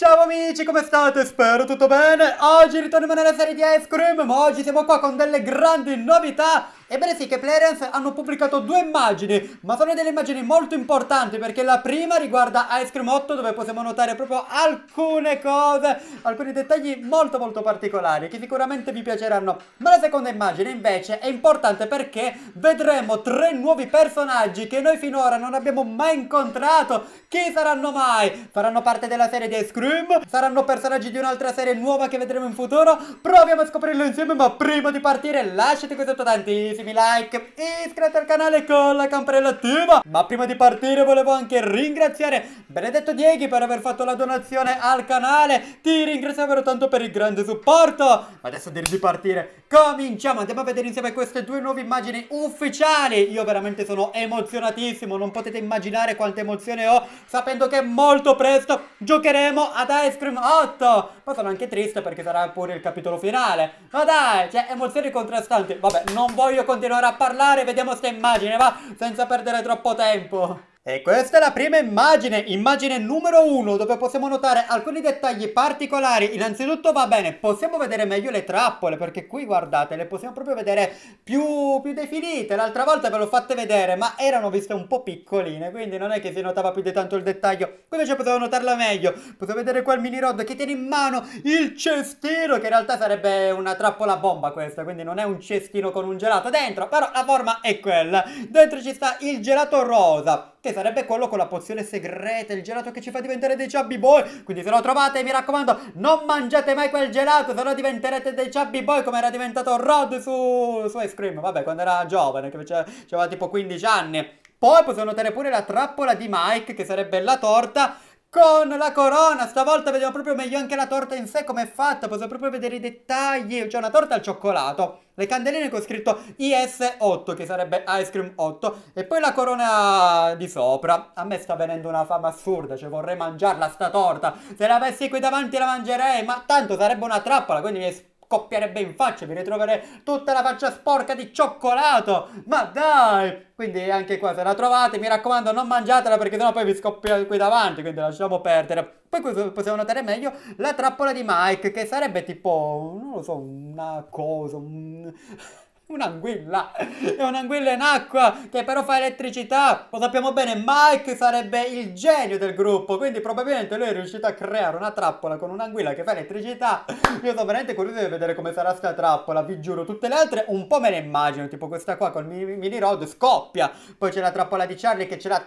Ciao amici, come state? Spero tutto bene. Oggi ritorniamo nella serie di Ice Cream, ma oggi siamo qua con delle grandi novità Ebbene sì che Clarence hanno pubblicato due immagini, ma sono delle immagini molto importanti perché la prima riguarda Ice Cream 8 dove possiamo notare proprio alcune cose, alcuni dettagli molto molto particolari che sicuramente vi piaceranno. Ma la seconda immagine invece è importante perché vedremo tre nuovi personaggi che noi finora non abbiamo mai incontrato. Chi saranno mai? Faranno parte della serie di Ice Cream? Saranno personaggi di un'altra serie nuova che vedremo in futuro? Proviamo a scoprirlo insieme ma prima di partire lasciate questo tanti tantissimi like, Iscrivetevi al canale con la campanella attiva. Ma prima di partire volevo anche ringraziare Benedetto Dieghi per aver fatto la donazione al canale. Ti ringrazio davvero tanto per il grande supporto. Ma Adesso direi di partire. Cominciamo, andiamo a vedere insieme queste due nuove immagini ufficiali. Io veramente sono emozionatissimo, non potete immaginare quanta emozione ho sapendo che molto presto giocheremo ad Ice Cream 8. Ma sono anche triste perché sarà pure il capitolo finale. Ma dai, c'è cioè, emozioni contrastanti. Vabbè, non voglio continuare a parlare. Vediamo sta immagine, va, senza perdere troppo tempo. E questa è la prima immagine, immagine numero uno, dove possiamo notare alcuni dettagli particolari. Innanzitutto va bene, possiamo vedere meglio le trappole, perché qui guardate, le possiamo proprio vedere più, più definite. L'altra volta ve l'ho fatte vedere, ma erano viste un po' piccoline, quindi non è che si notava più di tanto il dettaglio. Qui invece potevo notarla meglio. Potevo vedere qua il mini rod che tiene in mano il cestino, che in realtà sarebbe una trappola bomba questa, quindi non è un cestino con un gelato dentro, però la forma è quella. Dentro ci sta il gelato rosa che sarebbe quello con la pozione segreta, il gelato che ci fa diventare dei chubby boy. Quindi se lo trovate, mi raccomando, non mangiate mai quel gelato, se no diventerete dei chubby boy come era diventato Rod su, su Ice Cream. Vabbè, quando era giovane, che aveva tipo 15 anni. Poi possiamo notare pure la trappola di Mike, che sarebbe la torta con la corona. Stavolta vediamo proprio meglio anche la torta in sé come è fatta, posso proprio vedere i dettagli. C'è una torta al cioccolato, le candeline con scritto IS8 che sarebbe Ice Cream 8 e poi la corona di sopra. A me sta venendo una fama assurda, cioè vorrei mangiarla sta torta. Se la avessi qui davanti la mangerei, ma tanto sarebbe una trappola, quindi mi è scoppierebbe in faccia, vi ritrovere tutta la faccia sporca di cioccolato. Ma dai! Quindi anche qua se la trovate, mi raccomando, non mangiatela perché sennò poi vi scoppia qui davanti, quindi lasciamo perdere. Poi qui possiamo notare meglio la trappola di Mike, che sarebbe tipo, non lo so, una cosa, un... Un'anguilla! È un'anguilla in acqua che però fa elettricità! Lo sappiamo bene, Mike sarebbe il genio del gruppo, quindi probabilmente lui è riuscito a creare una trappola con un'anguilla che fa elettricità. Io sono veramente curioso di vedere come sarà sta trappola, vi giuro. Tutte le altre un po' me le immagino, tipo questa qua col mini, mini rod scoppia. Poi c'è la trappola di Charlie che ce l'ha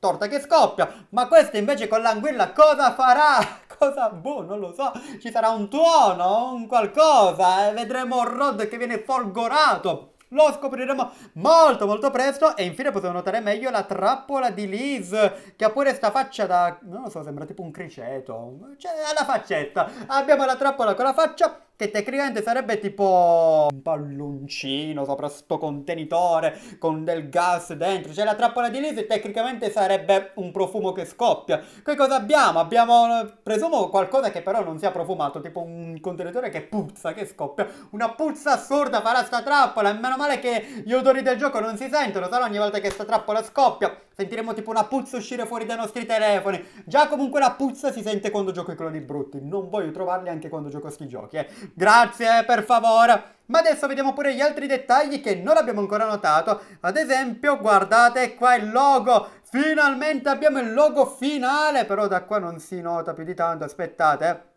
torta che scoppia, ma questa invece con l'anguilla cosa farà? Cosa? Boh, non lo so, ci sarà un tuono, un qualcosa, vedremo Rod che viene folgorato. Lo scopriremo molto molto presto e infine possiamo notare meglio la trappola di Liz che ha pure sta faccia da... non lo so, sembra tipo un criceto, cioè ha la faccetta. Abbiamo la trappola con la faccia che tecnicamente sarebbe tipo un palloncino sopra sto contenitore con del gas dentro, cioè la trappola di Lisi tecnicamente sarebbe un profumo che scoppia. Che cosa abbiamo? Abbiamo, presumo, qualcosa che però non sia profumato, tipo un contenitore che puzza, che scoppia. Una puzza assurda farà sta trappola, e meno male che gli odori del gioco non si sentono, sarà ogni volta che sta trappola scoppia sentiremo tipo una puzza uscire fuori dai nostri telefoni. Già comunque la puzza si sente quando gioco i cloni brutti, non voglio trovarli anche quando gioco sti giochi, eh. Grazie, per favore. Ma adesso vediamo pure gli altri dettagli che non abbiamo ancora notato. Ad esempio, guardate qua il logo. Finalmente abbiamo il logo finale, però da qua non si nota più di tanto, aspettate. Eh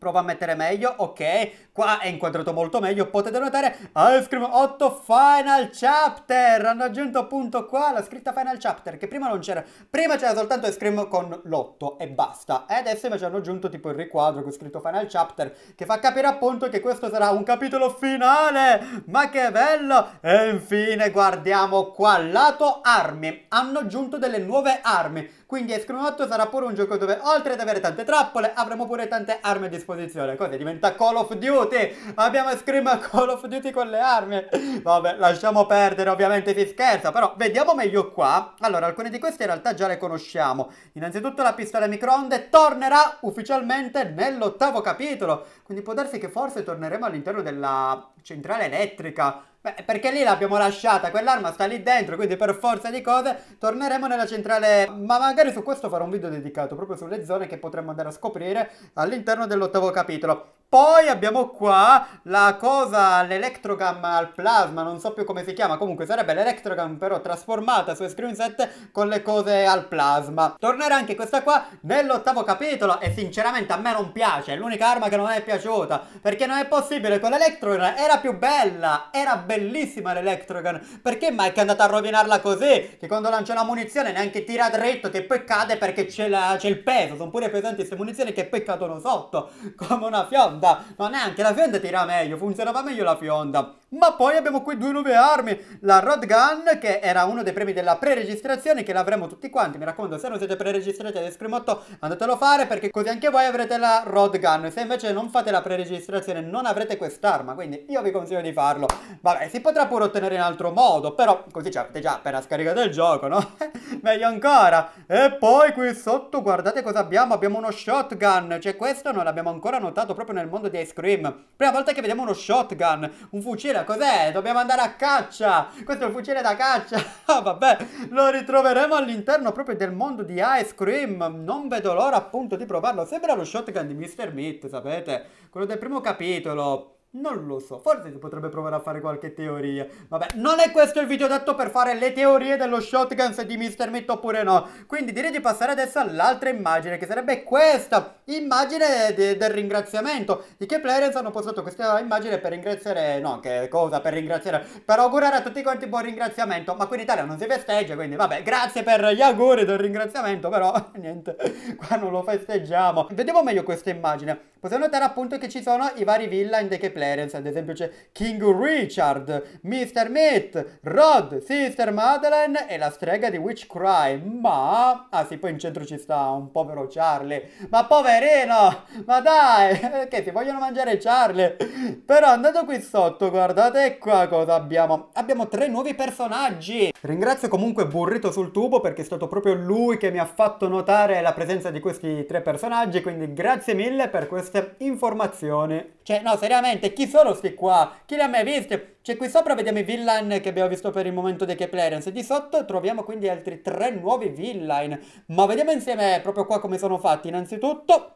prova a mettere meglio, ok, qua è inquadrato molto meglio, potete notare Ice Cream 8 Final Chapter, hanno aggiunto appunto qua la scritta Final Chapter che prima non c'era, prima c'era soltanto Ice Cream con l'8 e basta, e adesso invece hanno aggiunto tipo il riquadro con scritto Final Chapter che fa capire appunto che questo sarà un capitolo finale, ma che bello! E infine guardiamo qua, lato armi, hanno aggiunto delle nuove armi, quindi Escrum 8 sarà pure un gioco dove oltre ad avere tante trappole avremo pure tante armi a disposizione. Cosa diventa Call of Duty? Abbiamo Escrum Call of Duty con le armi. Vabbè, lasciamo perdere, ovviamente si scherza, però vediamo meglio qua. Allora, alcune di queste in realtà già le conosciamo. Innanzitutto la pistola microonde tornerà ufficialmente nell'ottavo capitolo. Quindi può darsi che forse torneremo all'interno della centrale elettrica. Beh, perché lì l'abbiamo lasciata, quell'arma sta lì dentro, quindi per forza di cose torneremo nella centrale... Ma magari su questo farò un video dedicato, proprio sulle zone che potremmo andare a scoprire all'interno dell'ottavo capitolo. Poi abbiamo qua la cosa, l'electrogam al plasma, non so più come si chiama, comunque sarebbe l'electrogam però trasformata su screenset con le cose al plasma. Tornerà anche questa qua nell'ottavo capitolo e sinceramente a me non piace, è l'unica arma che non mi è piaciuta, perché non è possibile, con l'electrogan era più bella, era bellissima l'electrogan, perché Mike è andata a rovinarla così, che quando lancia una munizione neanche tira dritto, che poi cade perché c'è il peso, sono pure pesanti queste munizioni che poi cadono sotto, come una fiamma fionda. Ma neanche la fionda tira meglio, funzionava meglio la fionda. Ma poi abbiamo qui due nuove armi, la Rod Gun che era uno dei premi della pre-registrazione che l'avremo tutti quanti, mi raccomando se non siete pre-registrati ad Escrimotto andatelo a fare perché così anche voi avrete la Rod Gun, se invece non fate la pre-registrazione non avrete quest'arma, quindi io vi consiglio di farlo. Vabbè, si potrà pure ottenere in altro modo, però così avete già appena scaricato il gioco, no? Meglio ancora. E poi qui sotto guardate cosa abbiamo. Abbiamo uno shotgun. Cioè questo non l'abbiamo ancora notato proprio nel mondo di Ice Cream. Prima volta che vediamo uno shotgun. Un fucile, cos'è? Dobbiamo andare a caccia. Questo è un fucile da caccia. Ah vabbè, lo ritroveremo all'interno proprio del mondo di Ice Cream. Non vedo l'ora appunto di provarlo. Sembra lo shotgun di Mr. Meat, sapete? Quello del primo capitolo. Non lo so, forse si potrebbe provare a fare qualche teoria. Vabbè, non è questo il video adatto per fare le teorie dello shotgun se di Mr. Meat oppure no. Quindi direi di passare adesso all'altra immagine, che sarebbe questa. Immagine de del ringraziamento. I che players hanno postato questa immagine per ringraziare... No, che cosa? Per ringraziare... Per augurare a tutti quanti buon ringraziamento. Ma qui in Italia non si festeggia, quindi vabbè, grazie per gli auguri del ringraziamento, però niente, qua non lo festeggiamo. Vediamo meglio questa immagine. Possiamo notare appunto che ci sono i vari villa in The Players Clarence, ad esempio c'è King Richard, Mr. Meat, Rod, Sister Madeleine e la strega di Witch Cry, ma... Ah sì, poi in centro ci sta un povero Charlie, ma poverino, ma dai, che si vogliono mangiare Charlie? Però andato qui sotto, guardate qua cosa abbiamo, abbiamo tre nuovi personaggi! Ringrazio comunque Burrito sul tubo perché è stato proprio lui che mi ha fatto notare la presenza di questi tre personaggi, quindi grazie mille per queste informazioni. Cioè, no, seriamente, chi sono questi qua? Chi li ha mai visti? Cioè qui sopra vediamo i villain che abbiamo visto per il momento dei Keplerians. Di sotto troviamo quindi altri tre nuovi villain. Ma vediamo insieme proprio qua come sono fatti. Innanzitutto...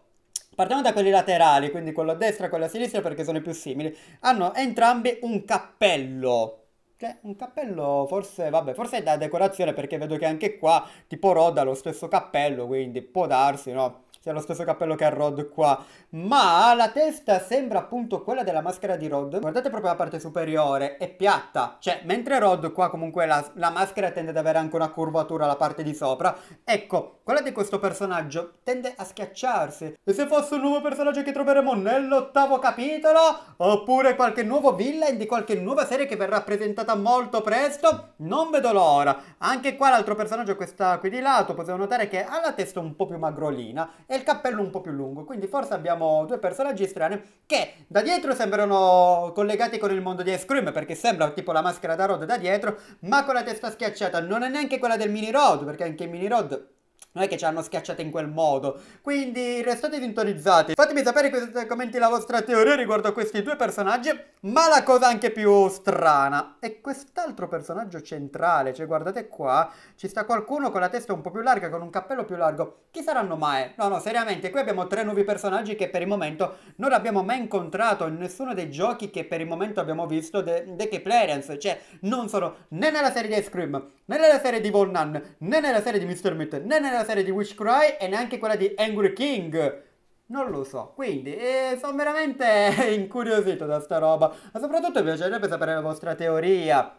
Partiamo da quelli laterali, quindi quello a destra e quello a sinistra perché sono i più simili. Hanno entrambi un cappello, cioè, un cappello forse, vabbè, forse è da decorazione perché vedo che anche qua, tipo Roda, lo stesso cappello, quindi può darsi, no? che ha lo stesso cappello che ha Rod qua, ma la testa sembra appunto quella della maschera di Rod. Guardate proprio la parte superiore, è piatta, cioè mentre Rod qua comunque la, la maschera tende ad avere anche una curvatura alla parte di sopra, ecco, quella di questo personaggio tende a schiacciarsi. E se fosse un nuovo personaggio che troveremo nell'ottavo capitolo, oppure qualche nuovo villain di qualche nuova serie che verrà presentata molto presto, non vedo l'ora. Anche qua l'altro personaggio, questa qui di lato, possiamo notare che ha la testa un po' più magrolina e il cappello un po' più lungo. Quindi forse abbiamo due personaggi strani che da dietro sembrano collegati con il mondo di Ice Cream perché sembra tipo la maschera da Rod da dietro, ma con la testa schiacciata. Non è neanche quella del Mini Rod perché anche il Mini Rod non è che ci hanno schiacciato in quel modo. Quindi restate sintonizzati. Fatemi sapere nei commenti la vostra teoria riguardo a questi due personaggi. Ma la cosa anche più strana è quest'altro personaggio centrale. Cioè, guardate qua, ci sta qualcuno con la testa un po' più larga, con un cappello più largo. Chi saranno mai? No, no, seriamente, qui abbiamo tre nuovi personaggi che per il momento non abbiamo mai incontrato in nessuno dei giochi che per il momento abbiamo visto dei de Keyplayerance. Cioè, non sono né nella serie di Ice Cream, né nella serie di Von Nun, né nella serie di Mr. Meat, né nella la serie di Witch Cry e neanche quella di Angry King. Non lo so, quindi eh, sono veramente incuriosito da sta roba. Ma soprattutto mi piacerebbe sapere la vostra teoria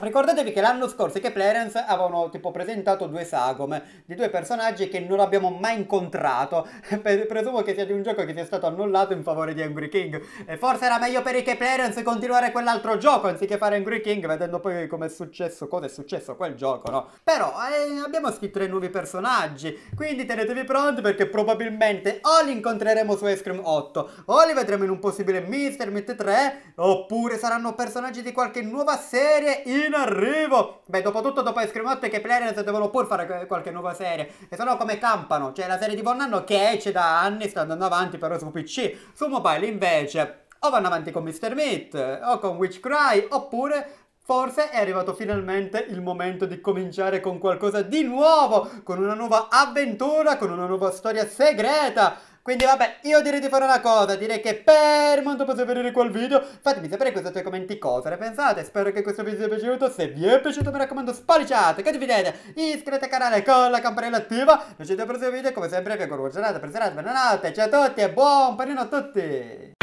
Ricordatevi che l'anno scorso i Clarence avevano tipo presentato due sagome di due personaggi che non abbiamo mai incontrato. Presumo che sia di un gioco che sia stato annullato in favore di Angry King. E forse era meglio per i che continuare quell'altro gioco anziché fare Angry King, vedendo poi come è successo, cosa è successo a quel gioco, no? Però eh, abbiamo scritto tre nuovi personaggi, quindi tenetevi pronti perché probabilmente o li incontreremo su Ice Cream 8, o li vedremo in un possibile Mister Meet 3, oppure saranno personaggi di qualche nuova serie in in arrivo. Beh, dopo tutto, dopo Scream che Clarence devono pur fare qualche nuova serie. E se no come campano? Cioè, la serie di Bonanno che esce da anni sta andando avanti però su PC. Su mobile invece o vanno avanti con Mr. Meat o con Witch Cry oppure Forse è arrivato finalmente il momento di cominciare con qualcosa di nuovo, con una nuova avventura, con una nuova storia segreta. Quindi vabbè, io direi di fare una cosa, direi che per il momento possiamo vedere quel video, fatemi sapere in questi tuoi commenti cosa ne pensate, spero che questo video vi sia piaciuto, se vi è piaciuto mi raccomando spaliciate, condividete, iscrivetevi al canale con la campanella attiva, non ci vediamo al prossimo video, come sempre vi auguro buona giornata, buona serata, buonanotte, ciao a tutti e buon panino a tutti!